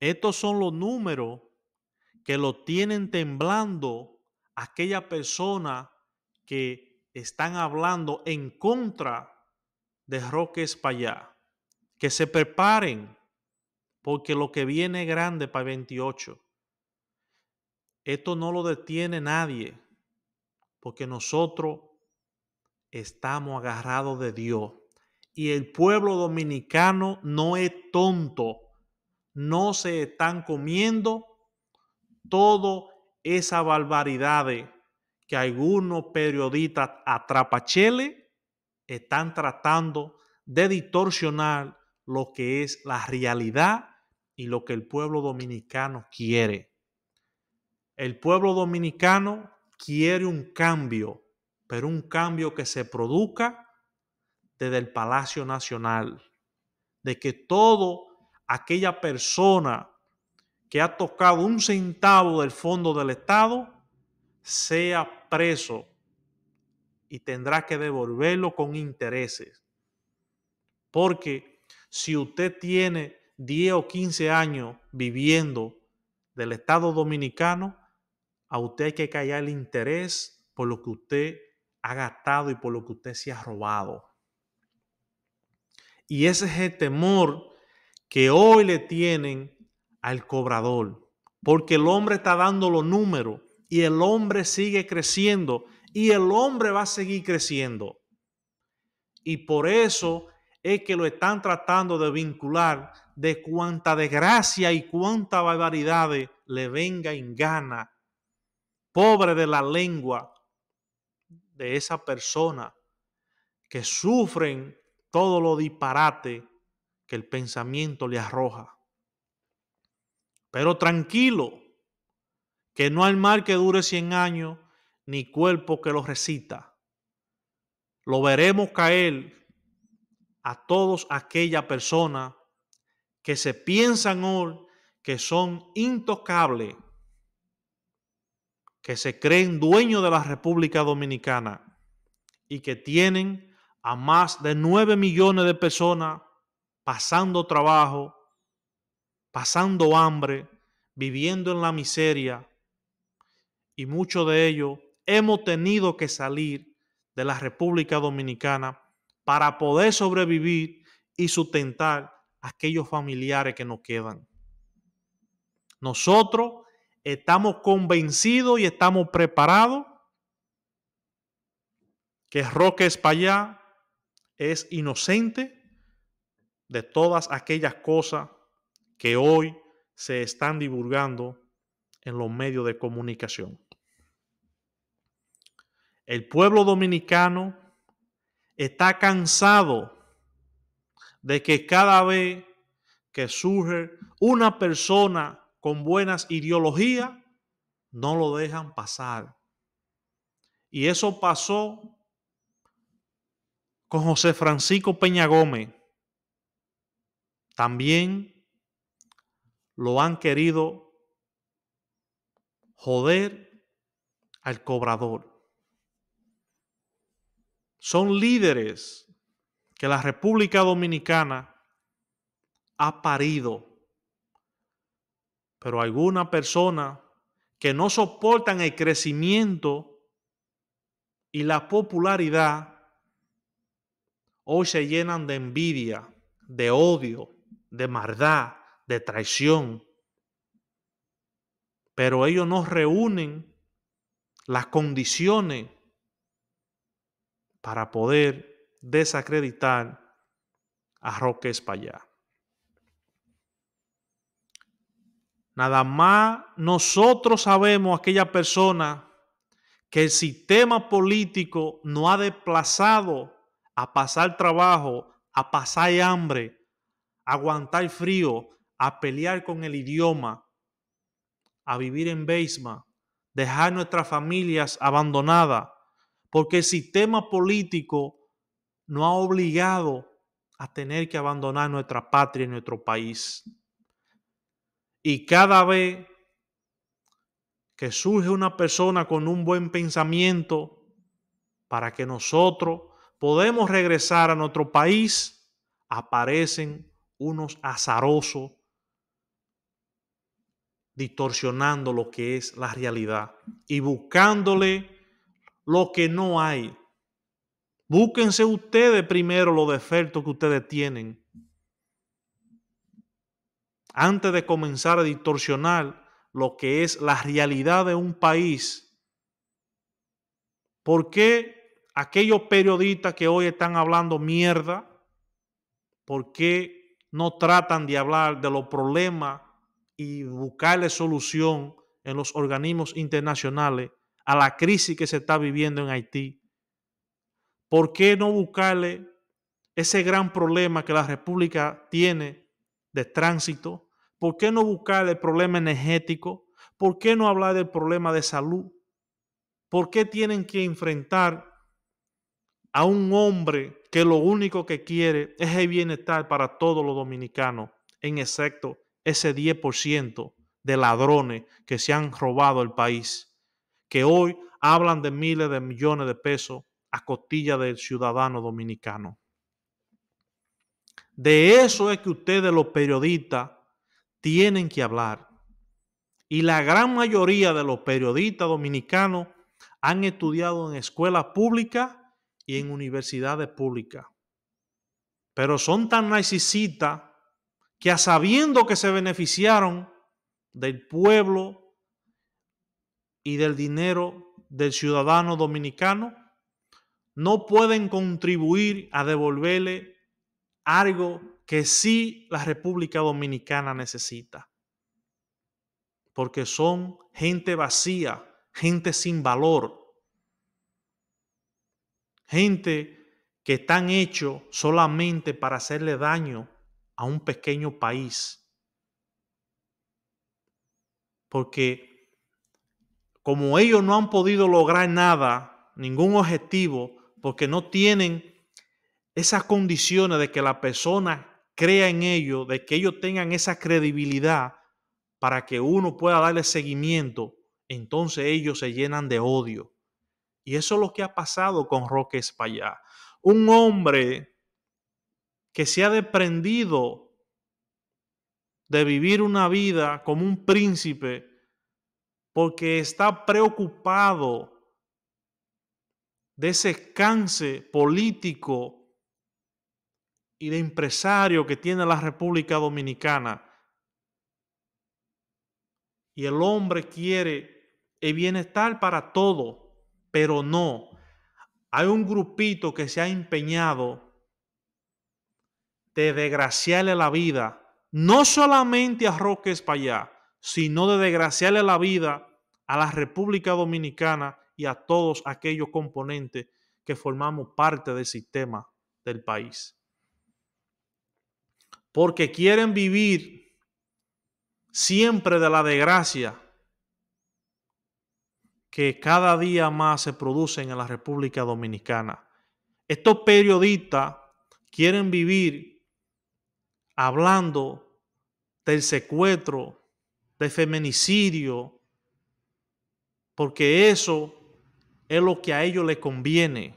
Estos son los números que lo tienen temblando aquella persona que están hablando en contra de Roque Espaillá. Que se preparen porque lo que viene es grande para 28. Esto no lo detiene nadie porque nosotros estamos agarrados de Dios. Y el pueblo dominicano no es tonto no se están comiendo todas esas barbaridades que algunos periodistas atrapachele están tratando de distorsionar lo que es la realidad y lo que el pueblo dominicano quiere. El pueblo dominicano quiere un cambio, pero un cambio que se produzca desde el Palacio Nacional, de que todo aquella persona que ha tocado un centavo del fondo del Estado sea preso y tendrá que devolverlo con intereses. Porque si usted tiene 10 o 15 años viviendo del Estado dominicano, a usted hay que callar el interés por lo que usted ha gastado y por lo que usted se ha robado. Y ese es el temor que hoy le tienen al cobrador, porque el hombre está dando los números y el hombre sigue creciendo y el hombre va a seguir creciendo. Y por eso es que lo están tratando de vincular de cuánta desgracia y cuánta barbaridad le venga en gana. Pobre de la lengua de esa persona que sufren todo lo disparate que el pensamiento le arroja. Pero tranquilo, que no hay mal que dure 100 años, ni cuerpo que lo recita. Lo veremos caer a todos aquella persona que se piensan hoy que son intocables, que se creen dueños de la República Dominicana y que tienen a más de 9 millones de personas pasando trabajo, pasando hambre, viviendo en la miseria, y muchos de ellos hemos tenido que salir de la República Dominicana para poder sobrevivir y sustentar a aquellos familiares que nos quedan. Nosotros estamos convencidos y estamos preparados que Roque Espaillá es inocente de todas aquellas cosas que hoy se están divulgando en los medios de comunicación. El pueblo dominicano está cansado de que cada vez que surge una persona con buenas ideologías, no lo dejan pasar. Y eso pasó con José Francisco Peña Gómez, también lo han querido joder al cobrador. Son líderes que la República Dominicana ha parido. Pero alguna persona que no soportan el crecimiento y la popularidad, hoy se llenan de envidia, de odio, de maldad, de traición. Pero ellos nos reúnen las condiciones para poder desacreditar a Roque Espallá. Nada más nosotros sabemos aquella persona que el sistema político no ha desplazado a pasar trabajo, a pasar hambre, aguantar frío, a pelear con el idioma, a vivir en Beisma, dejar nuestras familias abandonadas, porque el sistema político nos ha obligado a tener que abandonar nuestra patria y nuestro país. Y cada vez que surge una persona con un buen pensamiento para que nosotros podamos regresar a nuestro país, aparecen unos azarosos, distorsionando lo que es la realidad y buscándole lo que no hay. Búsquense ustedes primero los defectos que ustedes tienen. Antes de comenzar a distorsionar lo que es la realidad de un país, ¿por qué aquellos periodistas que hoy están hablando mierda, por qué no tratan de hablar de los problemas y buscarle solución en los organismos internacionales a la crisis que se está viviendo en Haití? ¿Por qué no buscarle ese gran problema que la República tiene de tránsito? ¿Por qué no buscarle el problema energético? ¿Por qué no hablar del problema de salud? ¿Por qué tienen que enfrentar a un hombre que lo único que quiere es el bienestar para todos los dominicanos, en excepto ese 10% de ladrones que se han robado el país, que hoy hablan de miles de millones de pesos a costilla del ciudadano dominicano. De eso es que ustedes los periodistas tienen que hablar. Y la gran mayoría de los periodistas dominicanos han estudiado en escuelas públicas y en universidades públicas. Pero son tan narcisistas que a sabiendo que se beneficiaron del pueblo y del dinero del ciudadano dominicano, no pueden contribuir a devolverle algo que sí la República Dominicana necesita. Porque son gente vacía, gente sin valor gente que están hechos solamente para hacerle daño a un pequeño país. Porque como ellos no han podido lograr nada, ningún objetivo, porque no tienen esas condiciones de que la persona crea en ellos, de que ellos tengan esa credibilidad para que uno pueda darle seguimiento, entonces ellos se llenan de odio. Y eso es lo que ha pasado con Roque Espaillat. Un hombre que se ha desprendido de vivir una vida como un príncipe porque está preocupado de ese cáncer político y de empresario que tiene la República Dominicana. Y el hombre quiere el bienestar para todos. Pero no, hay un grupito que se ha empeñado de desgraciarle la vida, no solamente a Roque Payá sino de desgraciarle la vida a la República Dominicana y a todos aquellos componentes que formamos parte del sistema del país. Porque quieren vivir siempre de la desgracia que cada día más se producen en la República Dominicana. Estos periodistas quieren vivir hablando del secuestro, del feminicidio, porque eso es lo que a ellos les conviene.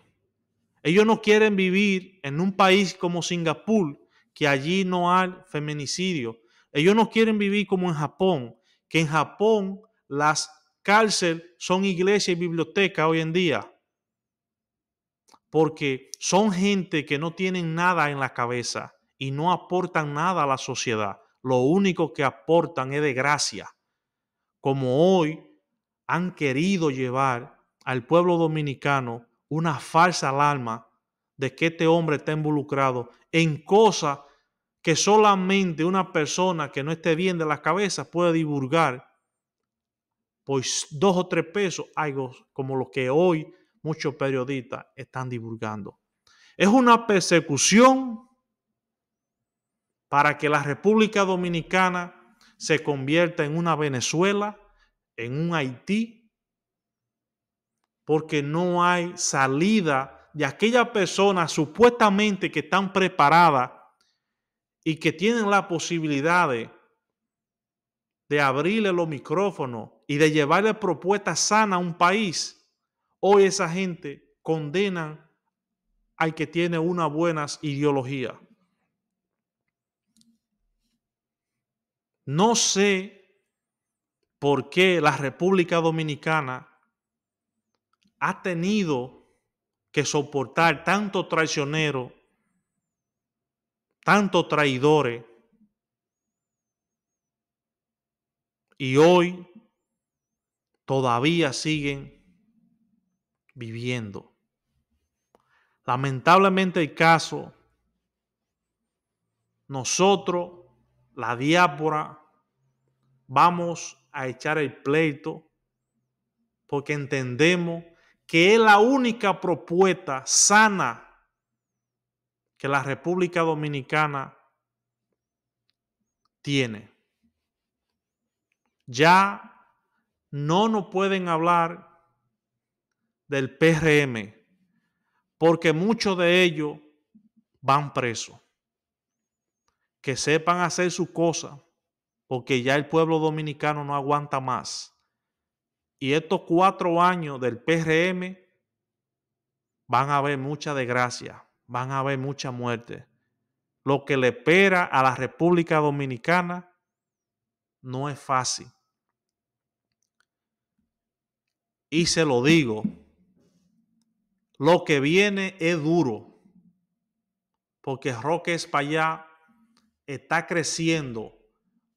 Ellos no quieren vivir en un país como Singapur, que allí no hay feminicidio. Ellos no quieren vivir como en Japón, que en Japón las cárcel son iglesia y biblioteca hoy en día. Porque son gente que no tienen nada en la cabeza y no aportan nada a la sociedad. Lo único que aportan es de gracia. Como hoy han querido llevar al pueblo dominicano una falsa alarma de que este hombre está involucrado en cosas que solamente una persona que no esté bien de la cabeza puede divulgar pues dos o tres pesos, algo como lo que hoy muchos periodistas están divulgando. Es una persecución para que la República Dominicana se convierta en una Venezuela, en un Haití, porque no hay salida de aquellas personas supuestamente que están preparadas y que tienen la posibilidad de, de abrirle los micrófonos y de llevarle propuesta sana a un país, hoy esa gente condena al que tiene una buena ideología. No sé por qué la República Dominicana ha tenido que soportar tanto traicionero, tanto traidores. Y hoy todavía siguen viviendo. Lamentablemente el caso, nosotros, la diápora, vamos a echar el pleito porque entendemos que es la única propuesta sana que la República Dominicana tiene. Ya no nos pueden hablar del PRM, porque muchos de ellos van presos. Que sepan hacer su cosa, porque ya el pueblo dominicano no aguanta más. Y estos cuatro años del PRM van a haber mucha desgracia, van a haber mucha muerte. Lo que le espera a la República Dominicana no es fácil. Y se lo digo, lo que viene es duro, porque Roque España está creciendo.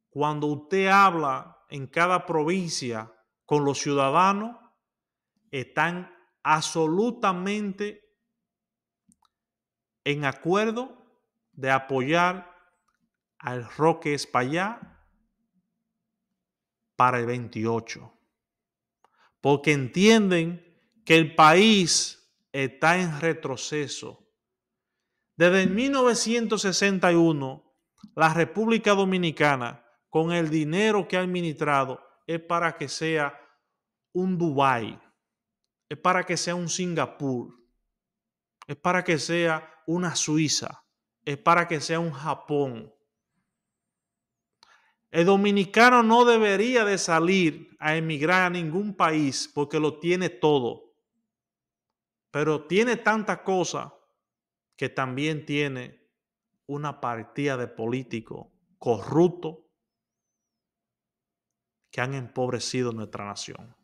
Cuando usted habla en cada provincia con los ciudadanos, están absolutamente en acuerdo de apoyar al Roque España para el 28 porque entienden que el país está en retroceso. Desde 1961, la República Dominicana, con el dinero que ha administrado, es para que sea un Dubái, es para que sea un Singapur, es para que sea una Suiza, es para que sea un Japón, el dominicano no debería de salir a emigrar a ningún país porque lo tiene todo. Pero tiene tantas cosas que también tiene una partida de políticos corruptos que han empobrecido nuestra nación.